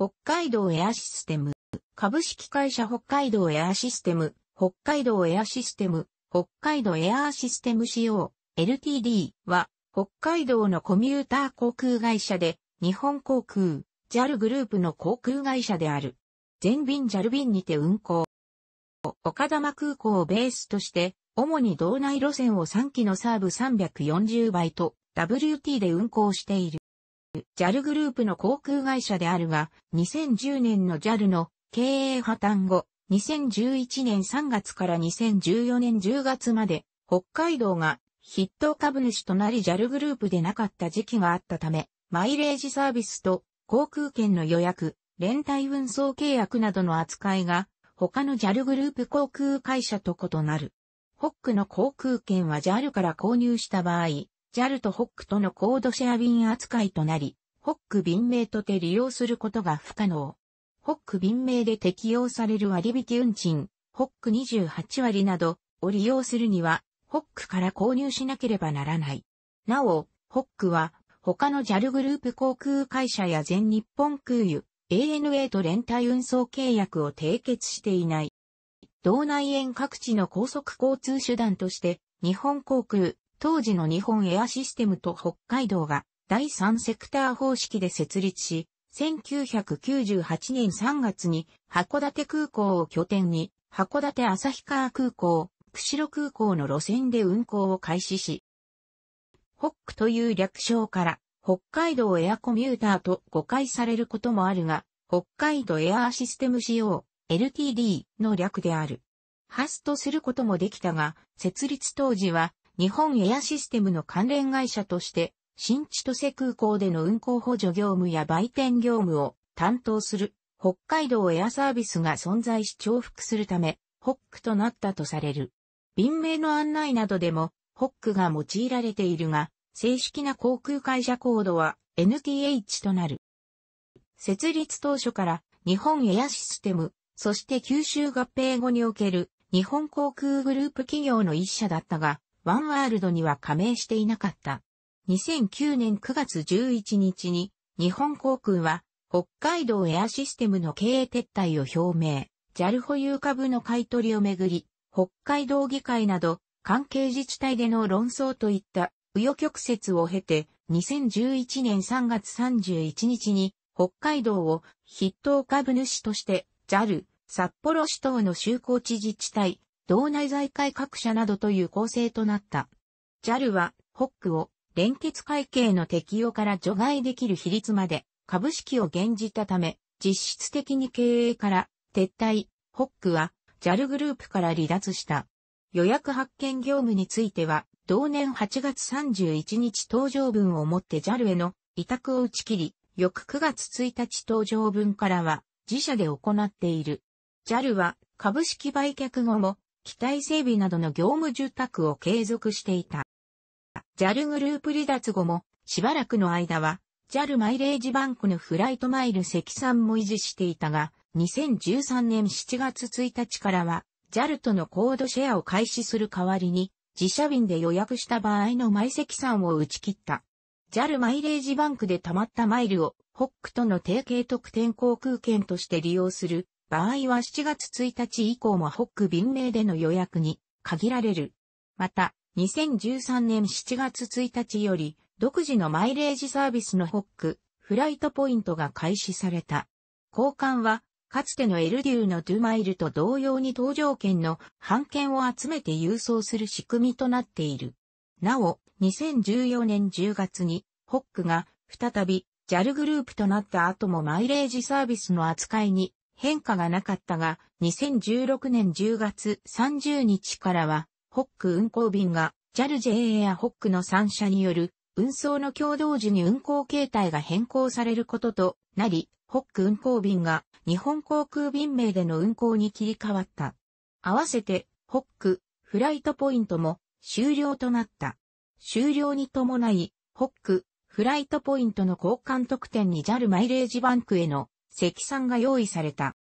北海道エアシステム、株式会社北海道エアシステム、北海道エアシステム、北海道エアシステム仕様、LTD は、北海道のコミューター航空会社で、日本航空、JAL グループの航空会社である。全便 JAL 便にて運航。岡玉空港をベースとして、主に道内路線を3機のサーブ340倍と WT で運航している。JAL グループの航空会社であるが、2010年の JAL の経営破綻後、2011年3月から2014年10月まで、北海道が筆頭株主となり JAL グループでなかった時期があったため、マイレージサービスと航空券の予約、連帯運送契約などの扱いが、他の JAL グループ航空会社と異なる。ホックの航空券は JAL から購入した場合、JAL と HOC とのコードシェア便扱いとなり、HOC 便名とて利用することが不可能。HOC 便名で適用される割引運賃、HOC28 割などを利用するには、HOC から購入しなければならない。なお、HOC は他の JAL グループ航空会社や全日本空輸、ANA と連帯運送契約を締結していない。道内園各地の高速交通手段として、日本航空、当時の日本エアシステムと北海道が第三セクター方式で設立し、1998年3月に函館空港を拠点に、函館旭川空港、釧路空港の路線で運航を開始し、ホックという略称から北海道エアコミューターと誤解されることもあるが、北海道エアーシステム仕様 LTD の略である。ハスとすることもできたが、設立当時は日本エアシステムの関連会社として、新千歳空港での運航補助業務や売店業務を担当する北海道エアサービスが存在し重複するため、ホックとなったとされる。便名の案内などでも、ホックが用いられているが、正式な航空会社コードは NTH となる。設立当初から日本エアシステム、そして九州合併後における日本航空グループ企業の一社だったが、ワンワールドには加盟していなかった。2009年9月11日に日本航空は北海道エアシステムの経営撤退を表明、JAL 保有株の買い取りをめぐり、北海道議会など関係自治体での論争といった紆余曲折を経て2011年3月31日に北海道を筆頭株主として JAL 札幌市等の就航地自治体道内財界各社などという構成となった。JAL は、ホックを連結会計の適用から除外できる比率まで株式を減じたため、実質的に経営から撤退、ホックは JAL グループから離脱した。予約発見業務については、同年8月31日搭乗分をもって JAL への委託を打ち切り、翌9月1日搭乗分からは自社で行っている。JAL は株式売却後も機体整備などの業務受託を継続していた。JAL グループ離脱後も、しばらくの間は、JAL マイレージバンクのフライトマイル積算も維持していたが、2013年7月1日からは、JAL とのコードシェアを開始する代わりに、自社便で予約した場合の毎積算を打ち切った。JAL マイレージバンクで溜まったマイルを、ホックとの提携特典航空券として利用する場合は7月1日以降もホック便名での予約に限られる。また、2013年7月1日より、独自のマイレージサービスのホック、フライトポイントが開始された。交換は、かつてのエルデューのドゥマイルと同様に搭乗券の半券を集めて郵送する仕組みとなっている。なお、2014年10月に、ホックが再び JAL グループとなった後もマイレージサービスの扱いに変化がなかったが、2016年10月30日からは、ホック運行便が JAL-JA やホックの3社による運送の共同時に運行形態が変更されることとなり、ホック運行便が日本航空便名での運行に切り替わった。合わせて、ホック、フライトポイントも終了となった。終了に伴い、ホック、フライトポイントの交換特典に JAL マイレージバンクへの積算が用意された。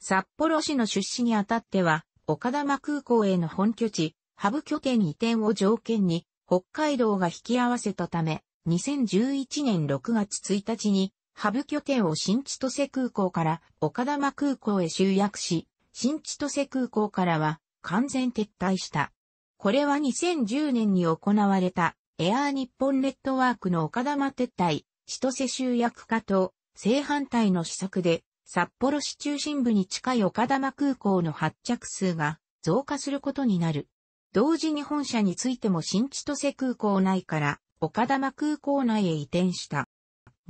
札幌市の出資にあたっては、岡玉空港への本拠地、ハブ拠点移転を条件に、北海道が引き合わせたため、2011年6月1日に、ハブ拠点を新千歳空港から岡玉空港へ集約し、新千歳空港からは完全撤退した。これは2010年に行われたエアー日本ネットワークの岡玉撤退、千歳集約化と正反対の施策で、札幌市中心部に近い岡玉空港の発着数が増加することになる。同時に本社についても新千歳空港内から岡玉空港内へ移転した。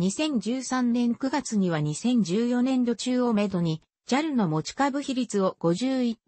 2013年9月には2014年度中をめどに JAL の持ち株比率を51%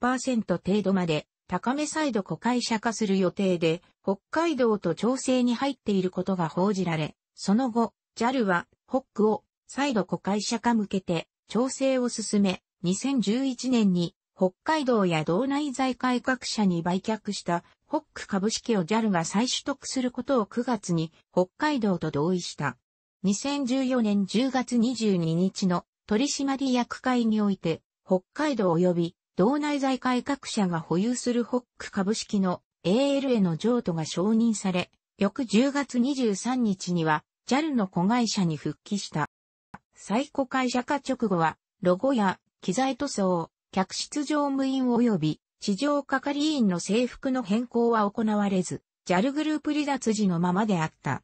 程度まで高めサイド子会社化する予定で北海道と調整に入っていることが報じられ、その後 JAL はホックを再度子会社化向けて調整を進め、2011年に北海道や道内財界各社に売却したホック株式を JAL が再取得することを9月に北海道と同意した。2014年10月22日の取締役会において、北海道及び道内財界各社が保有するホック株式の AL への譲渡が承認され、翌10月23日には JAL の子会社に復帰した。最古会社化直後は、ロゴや機材塗装、客室乗務員及び地上係員の制服の変更は行われず、JAL グループ離脱時のままであった。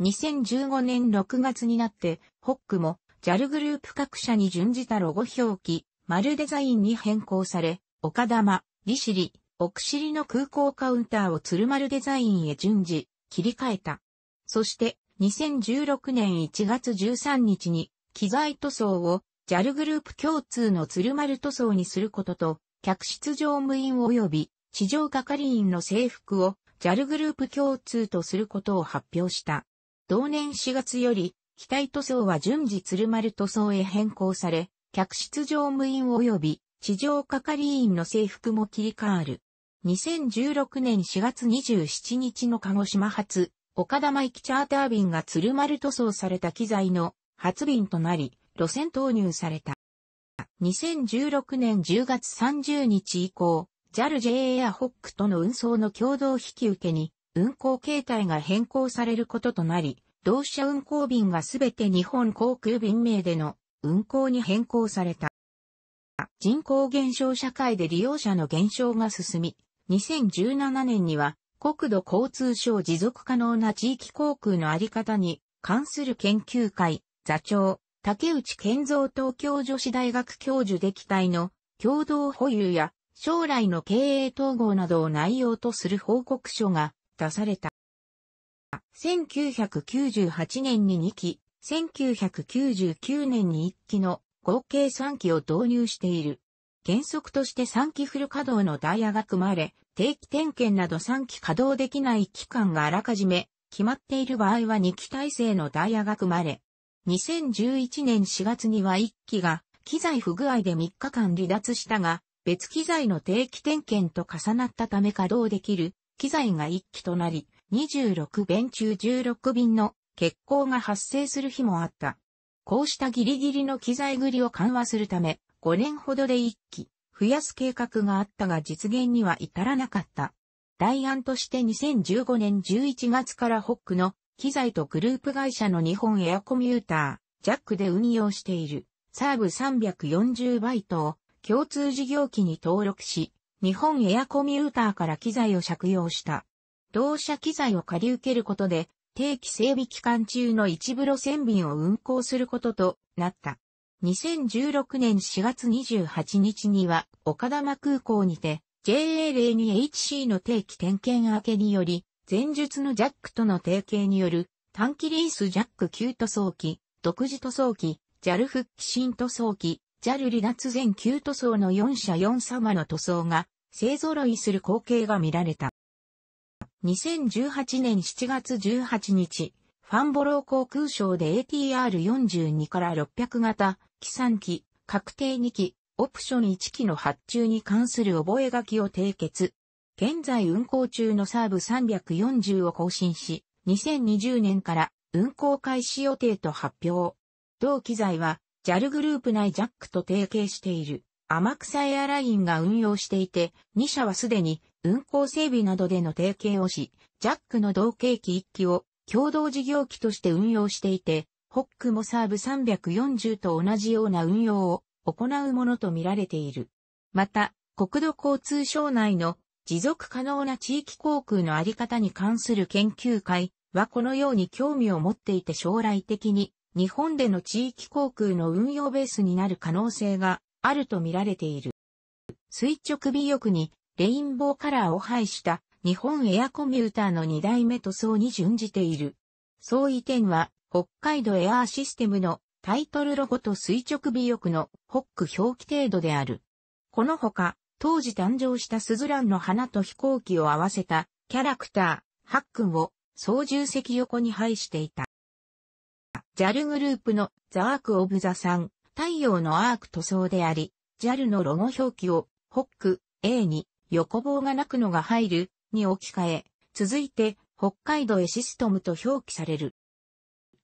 2015年6月になって、ホックも JAL グループ各社に準じたロゴ表記、丸デザインに変更され、岡玉、利尻、奥尻の空港カウンターを鶴丸デザインへ順次、切り替えた。そして、2016年1月13日に、機材塗装を JAL グループ共通の鶴丸塗装にすることと、客室乗務員及び地上係員の制服を JAL グループ共通とすることを発表した。同年4月より、機体塗装は順次鶴丸塗装へ変更され、客室乗務員及び地上係員の制服も切り替わる。2016年4月27日の鹿児島発、岡田イキチャーター便が鶴丸塗装された機材の発便となり、路線投入された。2016年10月30日以降、JAL-JA や HOC との運送の共同引き受けに、運行形態が変更されることとなり、同社運行便がすべて日本航空便名での運行に変更された。人口減少社会で利用者の減少が進み、2017年には国土交通省持続可能な地域航空のあり方に関する研究会座長、竹内健造東京女子大学教授で期待の共同保有や将来の経営統合などを内容とする報告書が出された。1998年に2期、1999年に1期の合計3期を導入している。原則として3期フル稼働のダイヤが組まれ、定期点検など3期稼働できない期間があらかじめ決まっている場合は2期体制のダイヤが組まれ、2011年4月には1機が機材不具合で3日間離脱したが、別機材の定期点検と重なったため稼働できる機材が1機となり、26便中16便の欠航が発生する日もあった。こうしたギリギリの機材繰りを緩和するため、5年ほどで1機増やす計画があったが実現には至らなかった。代案として2015年11月からホックの機材とグループ会社の日本エアコミューター、ジャックで運用している、サーブ340バイトを共通事業機に登録し、日本エアコミューターから機材を借用した。同社機材を借り受けることで、定期整備期間中の一部路線便を運行することとなった。2016年4月28日には、岡玉空港にて、JA02HC の定期点検明けにより、前述のジャックとの提携による短期リースジャック旧塗装機、独自塗装機、JAL 復帰新塗装機、JAL 離脱前旧塗装の4社4様の塗装が勢揃いする光景が見られた。2018年7月18日、ファンボロー航空ショーで ATR42 から600型、機3機、確定2機、オプション1機の発注に関する覚書を締結、現在運行中のサーブ340を更新し、2020年から運行開始予定と発表。同機材は JAL グループ内 JAC と提携している天草エアラインが運用していて、2社はすでに運行整備などでの提携をし、JAC の同系機1機を共同事業機として運用していて、ホックもサーブ340と同じような運用を行うものとみられている。また、国土交通省内の持続可能な地域航空のあり方に関する研究会はこのように興味を持っていて将来的に日本での地域航空の運用ベースになる可能性があると見られている。垂直尾翼にレインボーカラーを配した日本エアコミューターの2代目塗装に準じている。相違点は北海道エアーシステムのタイトルロゴと垂直尾翼のホック表記程度である。このほか、当時誕生したスズランの花と飛行機を合わせたキャラクター、ハックンを操縦席横に配していた。JAL グループのザ・ーク・オブ・ザ・サン、太陽のアーク塗装であり、JAL のロゴ表記を、ホック、A に、横棒がなくのが入る、に置き換え、続いて、北海道へシストムと表記される。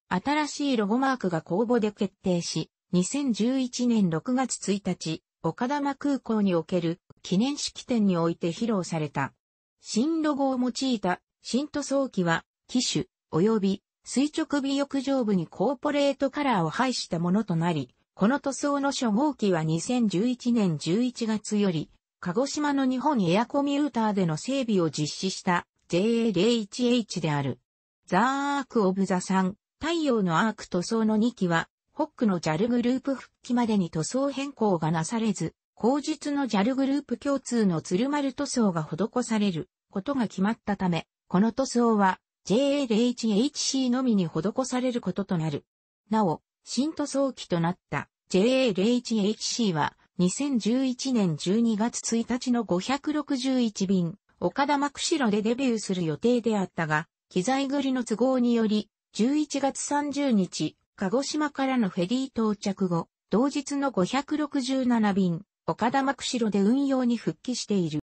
新しいロゴマークが公募で決定し、2011年6月1日、岡玉空港における記念式典において披露された。新ロゴを用いた新塗装機は、機種、及び垂直尾翼上部にコーポレートカラーを配したものとなり、この塗装の初号機は2011年11月より、鹿児島の日本エアコミューターでの整備を実施した JA01H である。ザーアーク・オブ・ザ・サン、太陽のアーク塗装の2機は、ホックの JAL グループ復帰までに塗装変更がなされず、後述の JAL グループ共通の鶴丸塗装が施されることが決まったため、この塗装は JA01HC のみに施されることとなる。なお、新塗装機となった JA01HC は2011年12月1日の561便、岡田幕白でデビューする予定であったが、機材繰りの都合により、11月30日、鹿児島からのフェリー到着後、同日の567便、岡田幕城で運用に復帰している。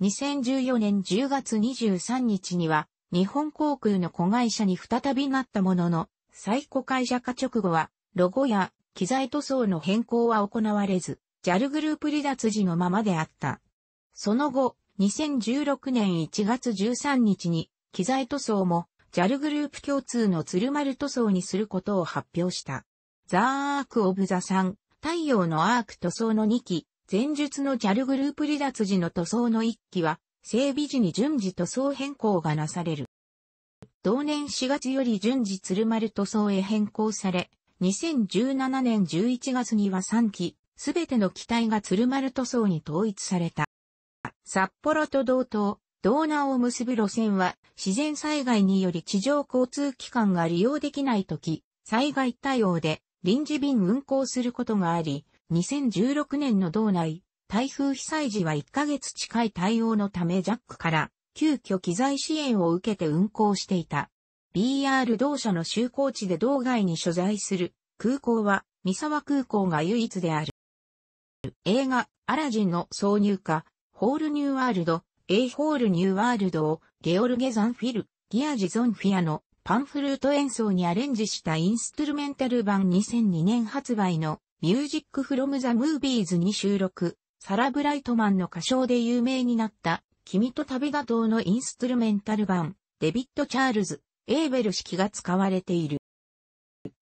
2014年10月23日には、日本航空の子会社に再びなったものの、再子会社化直後は、ロゴや機材塗装の変更は行われず、JAL グループ離脱時のままであった。その後、2016年1月13日に、機材塗装も JAL グループ共通の鶴丸塗装にすることを発表した。ザ・アーク・オブ・ザ・サン、太陽のアーク塗装の2期、前述の JAL グループ離脱時の塗装の1期は、整備時に順次塗装変更がなされる。同年4月より順次鶴丸塗装へ変更され、2017年11月には3期、すべての機体が鶴丸塗装に統一された。札幌と同等、道南を結ぶ路線は、自然災害により地上交通機関が利用できないとき、災害対応で臨時便運行することがあり、2016年の道内、台風被災時は1ヶ月近い対応のためジャックから急遽機材支援を受けて運行していた。BR 同社の就航地で道外に所在する空港は三沢空港が唯一である。映画アラジンの挿入歌ホールニューワールド A ホールニューワールドをゲオルゲ・ザンフィル、ギアジ・ゾンフィアのパンフルート演奏にアレンジしたインストゥルメンタル版2002年発売のミュージック・フロム・ザ・ムービーズに収録、サラ・ブライトマンの歌唱で有名になった君と旅がとうのインストゥルメンタル版、デビッド・チャールズ、エーベル式が使われている。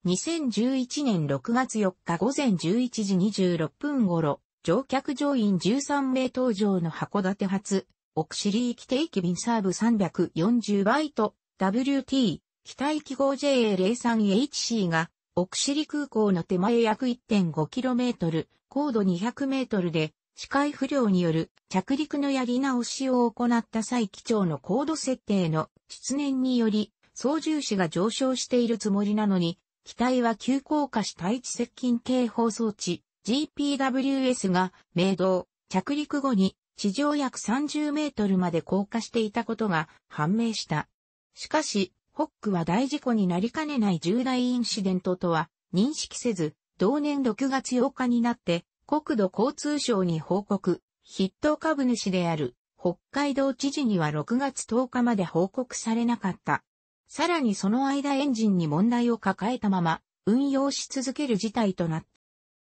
2011年6月4日午前11時26分頃、乗客乗員13名登場の函館発、オクシリー規定機便サーブ340バイト WT 機体記号 JA03HC がオクシリ空港の手前約 1.5km 高度 200m で視界不良による着陸のやり直しを行った際機長の高度設定の出念により操縦士が上昇しているつもりなのに機体は急降下し対地接近警報装置 GPWS が明動着陸後に地上約30メートルまで降下していたことが判明した。しかし、ホックは大事故になりかねない重大インシデントとは認識せず、同年6月8日になって国土交通省に報告、筆頭株主である北海道知事には6月10日まで報告されなかった。さらにその間エンジンに問題を抱えたまま運用し続ける事態となっ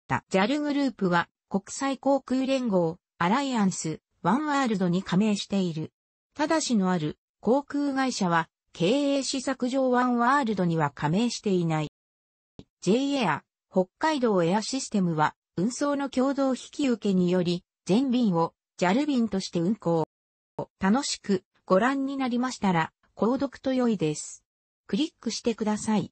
た。JAL グループは国際航空連合アライアンス、ワンワールドに加盟している。ただしのある航空会社は経営施策上ワンワールドには加盟していない。J エア、北海道エアシステムは運送の共同引き受けにより全便を JAL 便として運行。楽しくご覧になりましたら購読と良いです。クリックしてください。